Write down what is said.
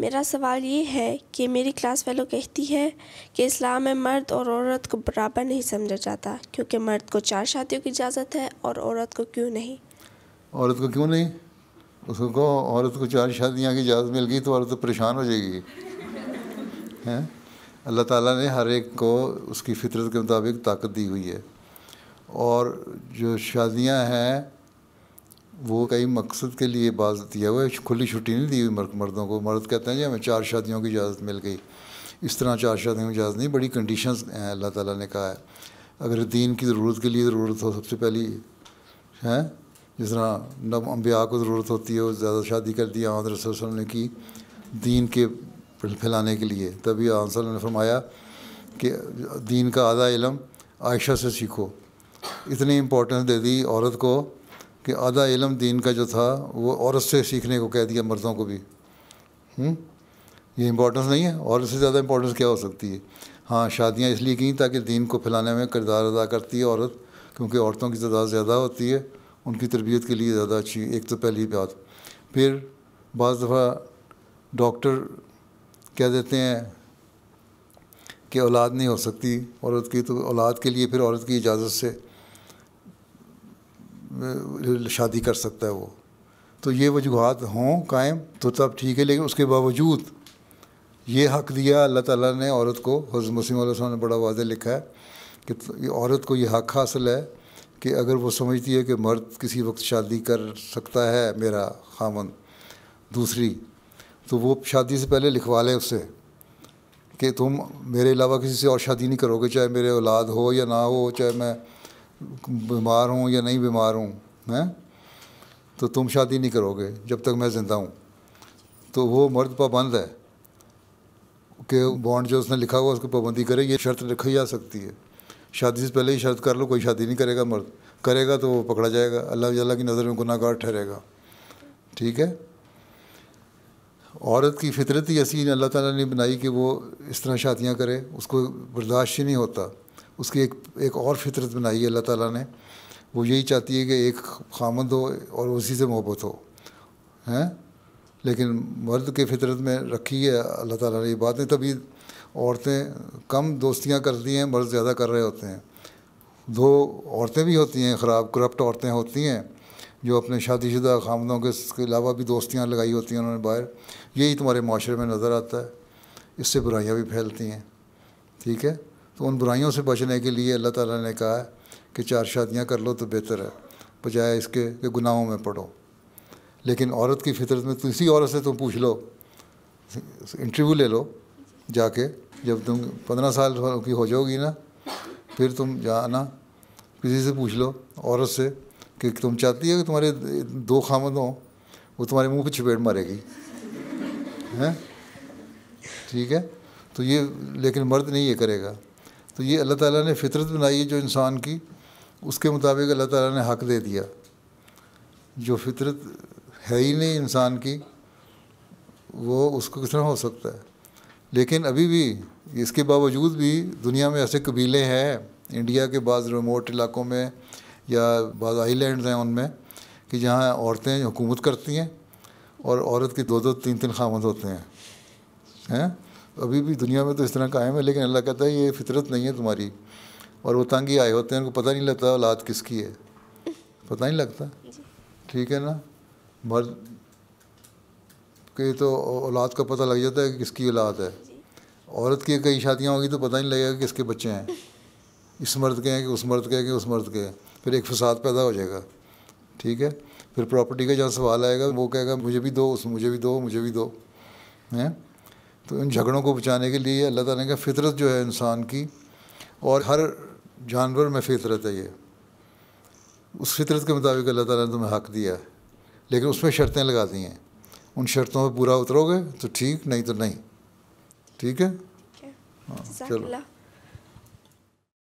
मेरा सवाल ये है कि मेरी क्लास फेलो कहती है कि इस्लाम में मर्द और औरत को बराबर नहीं समझा जाता क्योंकि मर्द को चार शादियों की इजाज़त है और औरत को क्यों नहीं औरत को क्यों नहीं उसको औरत को चार शादियाँ की इजाज़त मिल गई तो औरत तो परेशान हो जाएगी हैं अल्लाह ताला ने हर एक को उसकी फितरत के मुताबिक ताकत दी हुई है और जो शादियाँ हैं वो कई मकसद के लिए बाज दिया हुआ है खुली छुट्टी नहीं दी हुई मर्दों को मर्द कहते हैं जी हमें चार शादियों की इजाज़त मिल गई इस तरह चार शादियों की इजाज़त नहीं बड़ी कंडीशंस हैं अल्लाह ताला ने कहा है अगर दीन की ज़रूरत के लिए ज़रूरत हो सबसे पहली हैं जिस तरह नब अम्बिया को ज़रूरत होती है वो ज़्यादा शादी कर दी आंसर वसल्लम ने की दीन के फैलाने के लिए तभी आंसर ने फरमाया कि दीन का आधा इलम आयशा से सीखो इतनी इम्पोर्टेंस दे दी औरत को कि आधा इलम दीन का जो था वो औरत से सीखने को कह दिया मर्दों को भी हुँ? हम्म? ये इम्पोर्टेंस नहीं है औरत से ज़्यादा इम्पोर्टेंस क्या हो सकती है हाँ शादियाँ इसलिए की ताकि दीन को फैलाने में किरदार अदा करती है औरत क्योंकि औरतों की तादाद ज़्यादा होती है उनकी तरबियत के लिए ज़्यादा अच्छी एक तो पहली बात फिर बज़ दफ़ा डॉक्टर कह देते हैं कि औलाद नहीं हो सकती औरत की तो औलाद के लिए फिर औरत की इजाज़त से शादी कर सकता है वो तो ये वजूहत हों कायम तो तब ठीक है लेकिन उसके बावजूद ये हक़ दिया अल्लाह ताला ने औरत को हज़रत मुस्लिम ने बड़ा वादे लिखा है कि औरत को ये हक़ हासिल है कि अगर वो समझती है कि मर्द किसी वक्त शादी कर सकता है मेरा खामन दूसरी तो वो शादी से पहले लिखवा लें उससे कि तुम मेरे अलावा किसी से और शादी नहीं करोगे चाहे मेरे औलाद हो या ना हो चाहे मैं बीमार हूँ या नहीं बीमार हूँ मैं तो तुम शादी नहीं करोगे जब तक मैं ज़िंदा हूँ तो वो मर्द पाबंद है कि बॉन्ड जो उसने लिखा हुआ उसकी पाबंदी करे ये शर्त रखी जा सकती है शादी से पहले ही शर्त कर लो कोई शादी नहीं करेगा मर्द करेगा तो वो पकड़ा जाएगा अल्लाह अल्लाह की नज़र में गुनागार ठहरेगा ठीक है औरत की फितरत ही ऐसी अल्लाह ताला ने बनाई कि वो इस तरह शादियाँ करे उसको बर्दाश्त ही नहीं होता उसकी एक एक और फितरत बनाई है अल्लाह ताला ने वो यही चाहती है कि एक खामद हो और उसी से मोहब्बत हो हैं लेकिन मर्द के फितरत में रखी है अल्लाह ताला ने ये बातें तभी औरतें कम दोस्तियां करती हैं मर्द ज़्यादा कर रहे होते हैं दो औरतें भी होती हैं ख़राब करप्ट औरतें होती हैं जो अपने शादीशुदा खामदों के अलावा भी दोस्तियाँ लगाई होती हैं उन्होंने बाहर यही तुम्हारे माशरे में नज़र आता है इससे बुराइयाँ भी फैलती हैं ठीक है तो उन बुराइयों से बचने के लिए अल्लाह ताला ने कहा है कि चार शादियाँ कर लो तो बेहतर है बजाय इसके कि गुनाहों में पढ़ो लेकिन औरत की फितरत में तो इसी औरत से तुम पूछ लो इंटरव्यू ले लो जाके जब तुम पंद्रह साल की हो जाओगी ना फिर तुम जाना किसी से पूछ लो औरत से कि तुम चाहती हो कि तुम्हारे दो खामद हों वो तुम्हारे मुंह पे चपेट मारेगी हैं ठीक है तो ये लेकिन मर्द नहीं ये करेगा तो ये अल्लाह ताला ने फितरत बनाई है जो इंसान की उसके मुताबिक अल्लाह ताला ने हक दे दिया जो फितरत है ही नहीं इंसान की वो उसको किस तरह हो सकता है लेकिन अभी भी इसके बावजूद भी दुनिया में ऐसे कबीले हैं इंडिया के बाद रिमोट इलाकों में या बाद आईलैंड्स हैं उनमें कि जहाँ औरतें हुकूमत करती हैं और औरत के दो दो तीन तीन खामद होते हैं हैं अभी भी दुनिया में तो इस तरह कायम है लेकिन अल्लाह कहता है ये फितरत नहीं है तुम्हारी और वो तंगी आए होते हैं उनको पता नहीं लगता औलाद किसकी है पता नहीं लगता ठीक है ना मर्द के तो औलाद का पता लग जाता है कि किसकी औलाद है औरत की कई शादियाँ होगी तो पता नहीं लगेगा कि किसके बच्चे हैं इस मर्द के हैं कि उस मर्द के हैं कि उस मर्द के हैं फिर एक फसाद पैदा हो जाएगा ठीक है फिर प्रॉपर्टी का जहाँ सवाल आएगा वो कहेगा मुझे भी दो उस मुझे भी दो मुझे भी दो हैं तो इन झगड़ों को बचाने के लिए अल्लाह ताला ने कहा फितरत जो है इंसान की और हर जानवर में फितरत है ये उस फितरत के मुताबिक अल्लाह ताला ने तुम्हें हक दिया है लेकिन उसमें शर्तें लगा दी हैं उन शर्तों पर पूरा उतरोगे तो ठीक नहीं तो नहीं ठीक है हाँ चलो